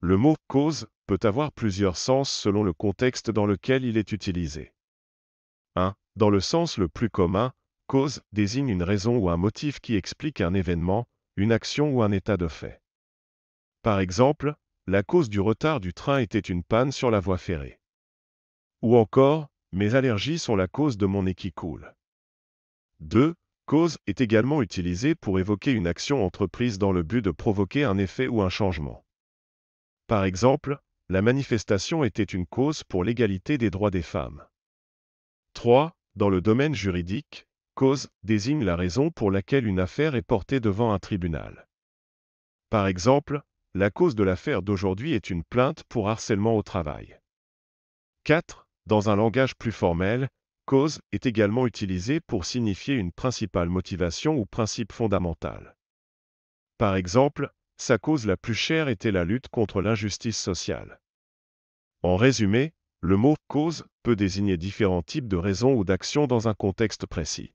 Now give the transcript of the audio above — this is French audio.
Le mot cause peut avoir plusieurs sens selon le contexte dans lequel il est utilisé. 1. Dans le sens le plus commun, cause désigne une raison ou un motif qui explique un événement, une action ou un état de fait. Par exemple, la cause du retard du train était une panne sur la voie ferrée. Ou encore, mes allergies sont la cause de mon nez qui coule. 2. Cause est également utilisée pour évoquer une action entreprise dans le but de provoquer un effet ou un changement. Par exemple, la manifestation était une cause pour l'égalité des droits des femmes. 3. Dans le domaine juridique, cause désigne la raison pour laquelle une affaire est portée devant un tribunal. Par exemple, la cause de l'affaire d'aujourd'hui est une plainte pour harcèlement au travail. 4. Dans un langage plus formel, Cause est également utilisée pour signifier une principale motivation ou principe fondamental. Par exemple, sa cause la plus chère était la lutte contre l'injustice sociale. En résumé, le mot cause peut désigner différents types de raisons ou d'actions dans un contexte précis.